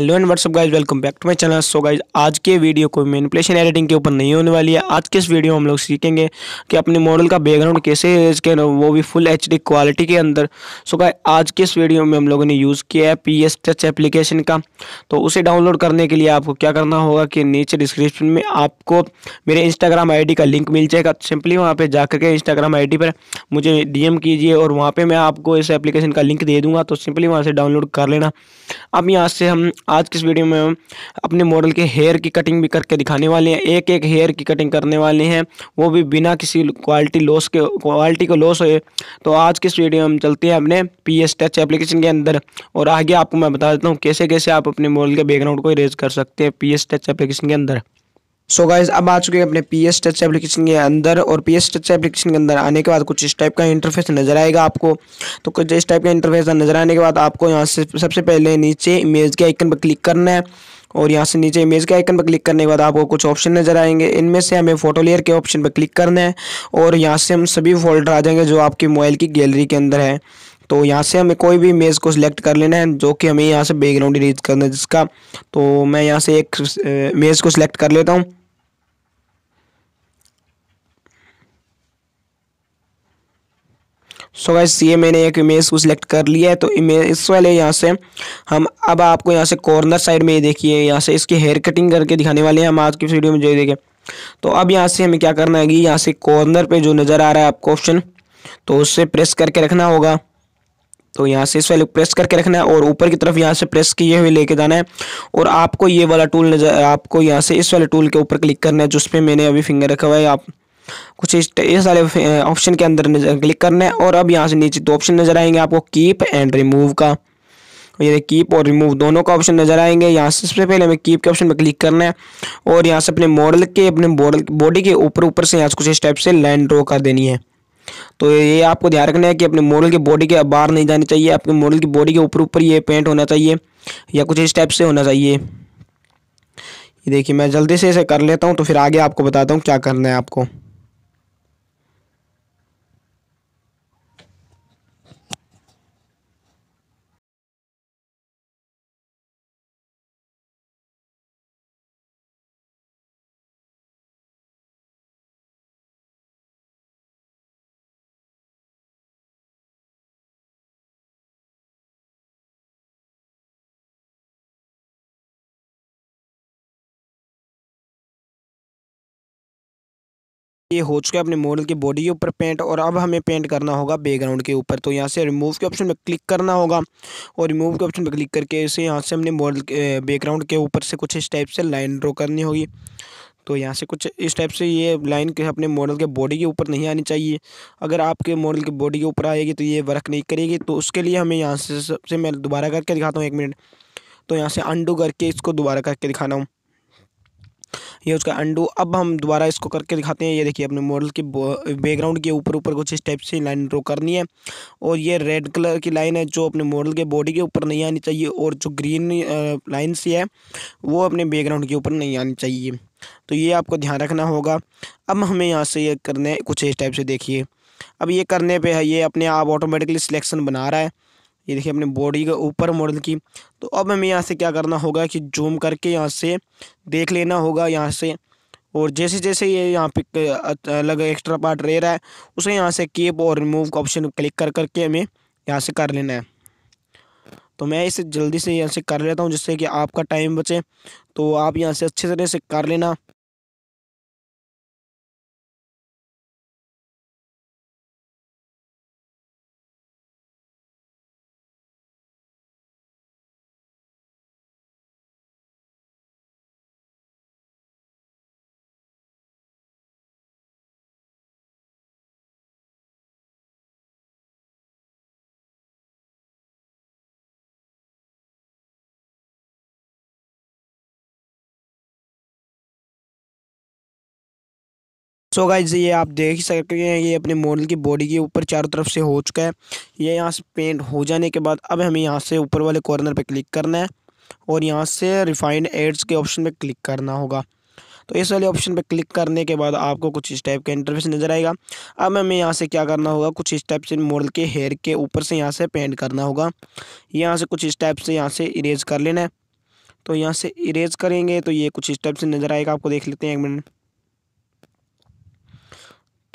hello and whatsapp guys welcome back to my channel so guys आज के video कोई manipulation editing के ऊपर नहीं होने वाली है आज के इस वीडियो में हम लोग सीखेंगे कि अपने मॉडल का बैकग्राउंड कैसे इसके वो भी फुल एच क्वालिटी के अंदर सो so गाइज आज के इस वीडियो में हम लोगों ने यूज़ किया है पी एस टच एप्लीकेशन का तो उसे डाउनलोड करने के लिए आपको क्या करना होगा कि नीचे डिस्क्रिप्शन में आपको मेरे इंस्टाग्राम आई का लिंक मिल जाएगा सिंपली वहाँ पर जा करके इंस्टाग्राम आई पर मुझे डी कीजिए और वहाँ पर मैं आपको इस एप्लीकेशन का लिंक दे दूँगा तो सिंपली वहाँ से डाउनलोड कर लेना अब यहाँ से हम आज किस वीडियो में हम अपने मॉडल के हेयर की कटिंग भी करके दिखाने वाले हैं एक एक हेयर की कटिंग करने वाले हैं वो भी बिना किसी क्वालिटी लॉस के क्वालिटी को लॉस हो तो आज इस वीडियो में हम चलते हैं अपने पी एस टच एप्लीकेशन के अंदर और आगे आपको मैं बता देता हूँ कैसे कैसे आप अपने मॉडल के बैकग्राउंड को इरेज कर सकते हैं पी एस टच एप्लीकेशन के अंदर सो so गाइज अब आ चुके हैं अपने पी एस टच एप्लीकेशन के अंदर और पी एस टच एप्लीकेशन के अंदर आने के बाद कुछ इस टाइप का इंटरफेस नजर आएगा आपको तो कुछ इस टाइप का इंटरफेस नजर आने के बाद आपको यहाँ से सबसे पहले नीचे इमेज के आइकन पर क्लिक करना है और यहाँ से नीचे इमेज के आइकन पर क्लिक करने के बाद आपको कुछ ऑप्शन नजर आएंगे इनमें से हमें फोटो लेयर के ऑप्शन पर क्लिक करना है और यहाँ से हम सभी फोल्डर आ जाएंगे जो आपकी मोबाइल की गैलरी के अंदर है तो यहाँ से हमें कोई भी इमेज को सिलेक्ट कर लेना है जो कि हमें यहाँ से बैकग्राउंड रीज करना है जिसका तो मैं यहाँ से एक इमेज को सिलेक्ट कर लेता हूँ सो गैस ये मैंने एक इमेज को सिलेक्ट कर लिया है तो इमेज इस वाले यहाँ से हम अब आपको यहाँ से कॉर्नर साइड में ये देखिए यहाँ से इसकी हेयर कटिंग करके दिखाने वाले हैं हम आज की वीडियो में जो देखें तो अब यहाँ से हमें क्या करना है कि यहाँ से कॉर्नर पे जो नज़र आ रहा है आपको ऑप्शन तो उससे प्रेस करके रखना होगा तो यहाँ से इस वाले प्रेस करके रखना है और ऊपर की तरफ यहाँ से प्रेस किए हुए लेके जाना है और आपको ये वाला टूल नजर आपको यहाँ से इस वाले टूल के ऊपर क्लिक करना है जिसपे मैंने अभी फिंगर रखा हुआ है आप कुछ इस ये सारे ऑप्शन के अंदर क्लिक करना है और अब यहाँ से नीचे दो ऑप्शन नज़र आएंगे आपको कीप एंड रिमूव का ये कीप और रिमूव दोनों का ऑप्शन नज़र आएंगे यहाँ से सबसे पहले हमें कीप के ऑप्शन पर क्लिक करना है और यहाँ से अपने मॉडल के अपने बॉडी के ऊपर ऊपर से यहाँ से कुछ स्टेप से लाइन ड्रॉ कर देनी है तो ये आपको ध्यान रखना है कि अपने मॉडल के बॉडी के बाहर नहीं जानी चाहिए अपने मॉडल की बॉडी के ऊपर ऊपर ये पेंट होना चाहिए या कुछ स्टेप से होना चाहिए ये देखिए मैं जल्दी से इसे कर लेता हूँ तो फिर आगे आपको बताता हूँ क्या करना है आपको ये हो चुका है अपने मॉडल की बॉडी के ऊपर पेंट और अब हमें पेंट करना होगा बैकग्राउंड के ऊपर तो यहाँ से रिमूव के ऑप्शन पर क्लिक करना होगा और रिमूव के ऑप्शन पर क्लिक करके इसे यहाँ से हमने मॉडल बैकग्राउंड के ऊपर से कुछ इस टाइप से लाइन ड्रॉ करनी होगी तो यहाँ से कुछ इस टाइप से ये लाइन के अपने मॉडल के बॉडी के ऊपर नहीं आनी चाहिए अगर आपके मॉडल के बॉडी के ऊपर आएगी तो ये वर्क नहीं करेगी तो उसके लिए हमें यहाँ से सबसे मैं दोबारा करके दिखाता हूँ एक मिनट तो यहाँ से अंडू करके इसको दोबारा करके दिखाना हूँ ये उसका अंडू अब हम दोबारा इसको करके दिखाते हैं ये देखिए अपने मॉडल के बैकग्राउंड के ऊपर ऊपर कुछ इस टाइप से लाइन ड्रॉ करनी है और ये रेड कलर की लाइन है जो अपने मॉडल के बॉडी के ऊपर नहीं आनी चाहिए और जो ग्रीन लाइन सी है वो अपने बैकग्राउंड के ऊपर नहीं आनी चाहिए तो ये आपको ध्यान रखना होगा अब हमें यहाँ से ये करने कुछ इस टाइप से देखिए अब ये करने पे है ये अपने आप ऑटोमेटिकली सिलेक्शन बना रहा है ये देखिए अपने बॉडी के ऊपर मॉडल की तो अब हमें यहाँ से क्या करना होगा कि जूम करके यहाँ से देख लेना होगा यहाँ से और जैसे जैसे ये यहाँ पे अलग एक्स्ट्रा पार्ट रह रहा है उसे यहाँ से कीप और रिमूव का ऑप्शन क्लिक कर करके हमें यहाँ से कर लेना है तो मैं इसे जल्दी से यहाँ से कर लेता हूँ जिससे कि आपका टाइम बचे तो आप यहाँ से अच्छे तरह से कर लेना सो so गाइज ये आप देख सकते हैं ये अपने मॉडल की बॉडी के ऊपर चारों तरफ से हो चुका है ये यहाँ से पेंट हो जाने के बाद अब हमें यहाँ से ऊपर वाले कॉर्नर पर क्लिक करना है और यहाँ से रिफाइंड एड्स के ऑप्शन पर क्लिक करना होगा तो इस वाले ऑप्शन पर क्लिक करने के बाद आपको कुछ इस टाइप का इंटरफेस नज़र आएगा अब हमें यहाँ से क्या करना होगा कुछ इस टाइप से मॉडल के हेयर के ऊपर से यहाँ से पेंट करना होगा यहाँ से कुछ इस टाइप से यहाँ से इरेज कर लेना है तो यहाँ से इरेज करेंगे तो ये कुछ इस टाइप से नज़र आएगा आपको देख लेते हैं एक मिनट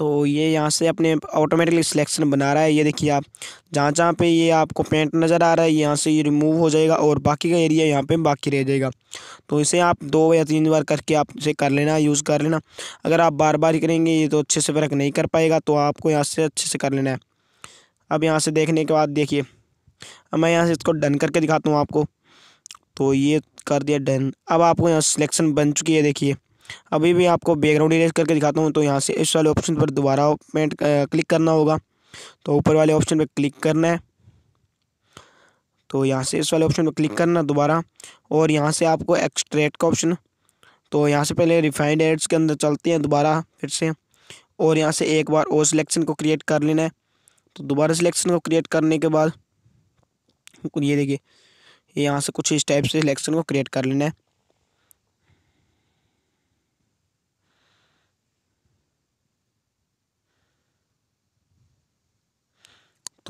तो ये यहाँ से अपने ऑटोमेटिकली सिलेक्शन बना रहा है ये देखिए आप जहाँ जहाँ पे ये आपको पेंट नज़र आ रहा है यहाँ से ये रिमूव हो जाएगा और बाकी का एरिया यहाँ पे बाकी रह जाएगा तो इसे आप दो या तीन बार करके आप इसे कर लेना यूज़ कर लेना अगर आप बार बार करेंगे ये तो अच्छे से फ़र्क नहीं कर पाएगा तो आपको यहाँ से अच्छे से कर लेना है अब यहाँ से देखने के बाद देखिए अब मैं यहाँ से इसको डन करके दिखाता हूँ आपको तो ये कर दिया डन अब आपको यहाँ सिलेक्शन बन चुकी है देखिए अभी भी आपको बैकग्राउंड इरेज करके दिखाता हूँ तो यहाँ से इस वाले ऑप्शन पर दोबारा पेंट क्लिक करना होगा तो ऊपर वाले ऑप्शन पर क्लिक करना है तो यहाँ से इस वाले ऑप्शन पर क्लिक करना दोबारा और यहाँ से आपको एक्सट्रेट का ऑप्शन तो यहाँ से पहले रिफाइंड एड्स के अंदर चलते हैं दोबारा फिर से और यहाँ से एक बार और सिलेक्शन को क्रिएट कर लेना है तो दोबारा सिलेक्शन को क्रिएट करने के बाद ये देखिए यहाँ से कुछ इस टाइप से सिलेक्शन को क्रिएट कर लेना है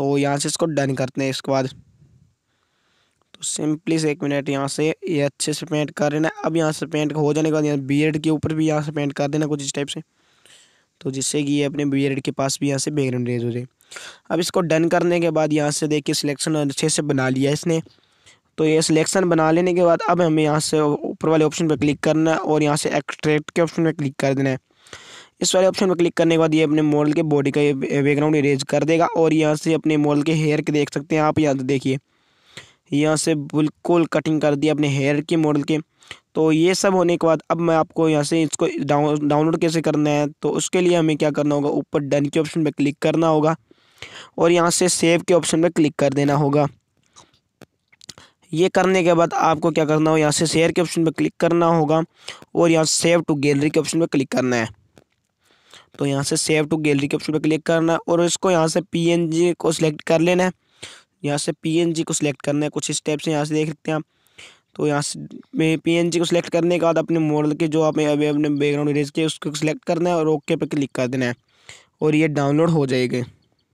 तो यहाँ से इसको डन करते हैं इसके बाद तो सिंपली से एक मिनट यहाँ से ये अच्छे से पेंट कर देना अब यहाँ से पेंट हो जाने के बाद यहाँ बियर्ड के ऊपर भी यहाँ से पेंट कर देना कुछ इस टाइप से तो जिससे कि ये अपने बी के पास भी यहाँ से बैकग्राउंड रेज हो जाए अब इसको डन करने के बाद यहाँ से देखिए सिलेक्शन अच्छे से बना लिया इसने तो ये सिलेक्शन बना लेने के बाद अब हमें यहाँ से ऊपर वाले ऑप्शन पर क्लिक करना है और यहाँ से एक्सट्रैक्ट के ऑप्शन पर क्लिक कर देना है इस वाले ऑप्शन पर क्लिक करने के बाद ये अपने मॉडल के बॉडी का बैकग्राउंड इरेज कर देगा और यहाँ से अपने मॉडल के हेयर के देख सकते हैं आप यहाँ देखिए यहाँ से बिल्कुल कटिंग कर दी अपने हेयर के मॉडल के तो ये सब होने के बाद अब मैं आपको यहाँ से इसको डाउन डाउनलोड कैसे करना है तो उसके लिए हमें क्या करना होगा ऊपर डन के ऑप्शन पर क्लिक करना होगा और यहाँ से सेव के ऑप्शन पर क्लिक कर देना होगा ये करने के बाद आपको क्या करना हो यहाँ से शेयर के ऑप्शन पर क्लिक करना होगा और यहाँ सेव टू गैलरी के ऑप्शन पर क्लिक करना है तो यहाँ से सेव टू गैलरी के ऑप्शन पर क्लिक करना और इसको यहाँ से पी को सिलेक्ट कर लेना है यहाँ से पी को सिलेक्ट करना है कुछ स्टेप्स यहाँ से देख सकते हैं आप तो यहाँ से पी को सिलेक्ट करने के बाद अपने मॉडल के जो आपने अभी अपने बैकग्राउंड इरेज किया उसको सिलेक्ट करना है और ओके पर क्लिक कर देना है और ये डाउनलोड हो जाएगा